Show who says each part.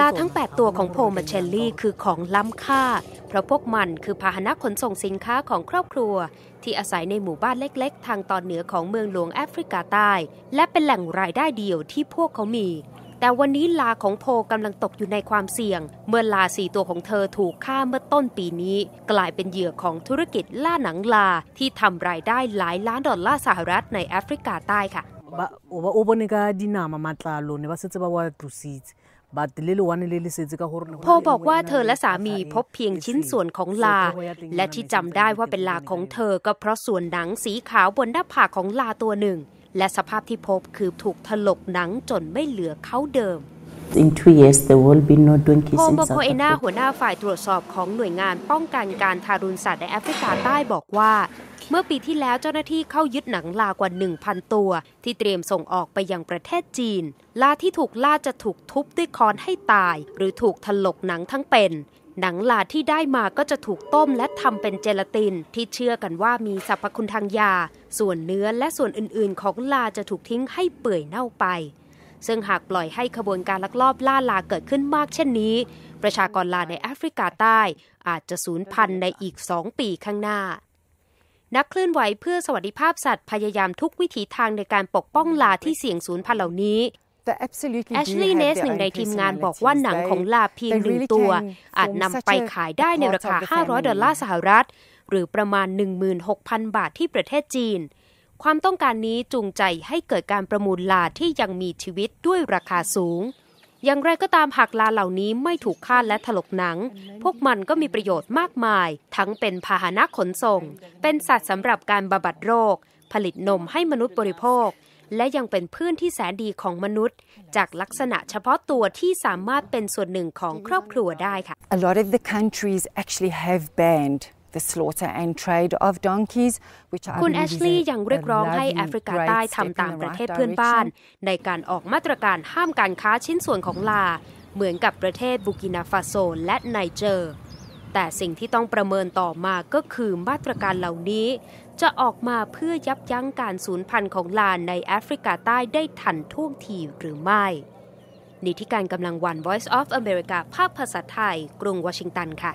Speaker 1: ลาทั้ง8ตัวของโพมาเชลลี่คือของล้ำค่าเพราะพวกมันคือพาหนะขนส่งสินค้าของครอบครัว ที่อาศัยในหมู่บ้านเล็ก ๆ ทางตอนเหนือของเมืองหลวงแอฟริกาใต้ และเป็นแหล่งรายได้เดียวที่พวกเขามี แต่วันนี้ลาของโพกำลังตกอยู่ในความเสี่ยง เมื่อลาสี่ตัวของเธอถูกฆ่าเมื่อต้นปีนี้ กลายเป็นเหยื่อของธุรกิจล่าหนังลาที่ทำรายได้หลายล้านดอลลาร์สหรัฐในแอฟริกาใต้ค่ะ ba o bone ka dinama matlalo ne ba setse ba wa tlositse บัตรเลลวันเลลเซจกฮพอบอกว่าเธอและสามีพบเพียงชิ้นส่วนของลา และที่จำได้ว่าเป็นลาของเธอ ก็เพราะส่วนหนังสีขาวบนหน้าผากของลาตัวหนึ่ง และสภาพที่พบคือถูกถลกหนังจนไม่เหลือเขาเดิม In two years, there will be no donkeys in South Africa. าหัวหน้าฝ่ายตรวจสอบของหน่วยงานป้องกันการทารุณสัตว์ในแอฟริกาใต้บอกว่าเมื่อปีที่แล้วเจ้าหน้าที่เข้ายึดหนังลากว่า 1,000 ตัว ที่เตรียมส่งออกไปยังประเทศจีน ลาที่ถูกล่าจะถูกทุบด้วยค้อนให้ตาย หรือถูกถลกหนังทั้งเป็น หนังลาที่ได้มาก็จะถูกต้มและทำเป็นเจลาติน ที่เชื่อกันว่ามีสรรพคุณทางยา ส่วนเนื้อและส่วนอื่นๆ ของลาจะถูกทิ้งให้เปื่อยเน่าไป ซึ่งหากปล่อยให้ขบวนการลักลอบล่าลาเกิดขึ้นมากเช่นนี้ ประชากรลาในแอฟริกาใต้ อาจจะสูญพันธุ์ในอีก2ปีข้างหน้านักเคลื่อนไหวเพื่อสวัสดิภาพสัตว์พยายามทุกวิถีทางในการปกป้องลาที่เสี่ยงสูญพันธุ์เหล่านี้แอชลีย์เนส หนึ่งในทีมงานบอกว่าหนังของลาเพียงหนึ่งตัว อาจนำไปขายได้ในราคา 500ดอลลาร์สหรัฐ หรือประมาณ 16,000 บาทที่ประเทศจีน ความต้องการนี้จูงใจให้เกิดการประมูลลาที่ยังมีชีวิตด้วยราคาสูงอย่างไรก็ตามหากลาเหล่านี้ไม่ถูกฆ่าและถลกหนัง พวกมันก็มีประโยชน์มากมาย ทั้งเป็นพาหนะขนส่ง เป็นสัตว์สำหรับการบำบัดโรค ผลิตนมให้มนุษย์บริโภค และยังเป็นพืนที่แสนดีของมนุษย์ จากลักษณะเฉพาะตัวที่สามารถเป็นส่วนหนึ่งของครอบครัวได้ค่ะ A lot of the countries actually have banned the slaughter and trade of donkeys which คุณแอชลีย์ยังเรียกร้องให้แอฟริกาใต้ทำตามประเทศเพื่อนบ้านในการออกมาตรการห้ามการค้าชิ้นส่วนของลาเหมือนกับประเทศบูกินาฟาโซและไนเจอร์แต่สิ่งที่ต้องประเมินต่อมาก็คือมาตรการเหล่านี้จะออกมาเพื่อยับยั้งการสูญพันธุ์ของลาในแอฟริกาใต้ได้ทันท่วงทีหรือไม่นิติการกำลังวัน Voice of America ภาคภาษาไทยกรุงวอชิงตันค่ะ